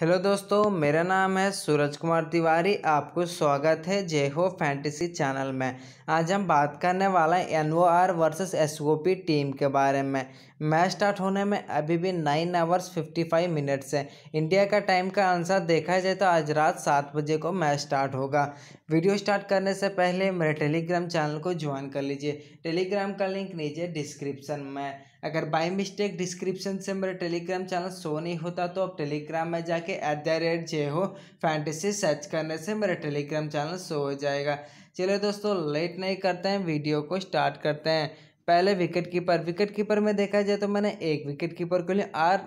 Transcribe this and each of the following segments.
hello दोस्तों मेरा नाम है सूरज कुमार तिवारी आपको स्वागत है जय हो फैंटेसी चैनल में आज हम बात करने वाला हैं N O R versus S O P team के बारे में मैच स्टार्ट होने में अभी भी nine hours fifty five minutes है इंडिया का टाइम का आंसर देखा जाए तो आज रात सात बजे को मैच स्टार्ट होगा वीडियो स्टार्ट करने से पहले मेरे टेलीग्राम चैनल को ज्वाइन कर लीजिए टेलीग्राम का लिंक नीचे डिस्क्रिप्सन में अगर बाई मिस्टेक डिस्क्रिप्शन से मेरा टेलीग्राम चैनल शो नहीं होता तो आप टेलीग्राम में जाके एट द रेट जे हो फैंटेसी सर्च करने से मेरा टेलीग्राम चैनल शो हो जाएगा चलिए दोस्तों लेट नहीं करते हैं वीडियो को स्टार्ट करते हैं पहले विकेट कीपर विकेट कीपर में देखा जाए तो मैंने एक विकेट कीपर को लिया आर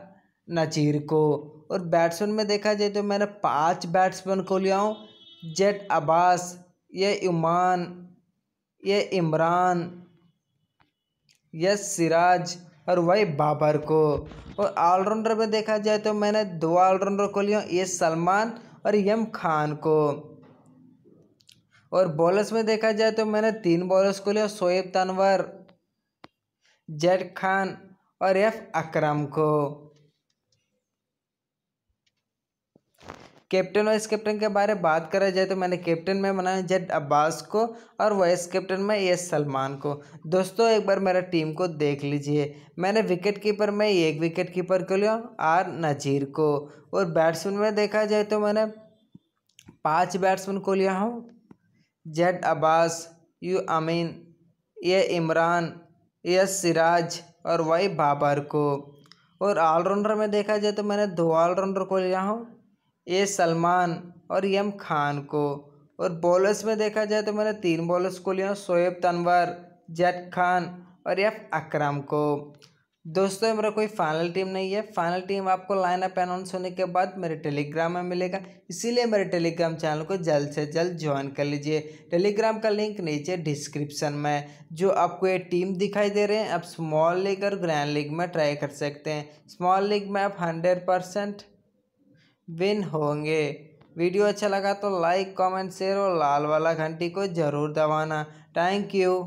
नजीर को और बैट्समैन में देखा जाए तो मैंने पाँच बैट्समैन को लिया हूँ जेट अब्बास ये ईमान ये इमरान ये सिराज और वही बाबर को और ऑलराउंडर में देखा जाए तो मैंने दो ऑलराउंडर को लिया ए सलमान और यम खान को और बॉलर्स में देखा जाए तो मैंने तीन बॉलर्स को लिया शोएब तनवर जेड खान और एफ अकरम को कैप्टन वाइस कैप्टन के बारे में बात करा जाए तो मैंने कैप्टन में बनाया जेड अब्बास को और वाइस कैप्टन में एस सलमान को दोस्तों एक बार मेरा टीम को देख लीजिए मैंने विकेट कीपर में एक विकेट कीपर को लिया आर नज़ीर को और बैट्समैन में देखा जाए तो मैंने पाँच बैट्समैन को लिया हूँ Z Abbas U Amin A Imran S Siraj और वाई बाबर को और ऑलराउंडर में देखा जाए तो मैंने दो ऑलराउंडर को लिया हूँ ए सलमान और यम खान को और बॉलर्स में देखा जाए तो मैंने तीन बॉलर्स को लिया शोएब तनवर जैद खान और एफ अकरम को दोस्तों मेरा कोई फाइनल टीम नहीं है फाइनल टीम आपको लाइन अप अनाउंस होने के बाद मेरे टेलीग्राम में मिलेगा इसीलिए मेरे टेलीग्राम चैनल को जल्द से जल्द ज्वाइन कर लीजिए टेलीग्राम का लिंक नीचे डिस्क्रिप्शन में जो आपको ये टीम दिखाई दे रहे हैं आप स्मॉल लीग और ग्रैंड लीग में ट्राई कर सकते हैं स्मॉल लीग में आप हंड्रेड परसेंट विन होंगे वीडियो अच्छा लगा तो लाइक कमेंट शेयर और लाल वाला घंटी को ज़रूर दबाना थैंक यू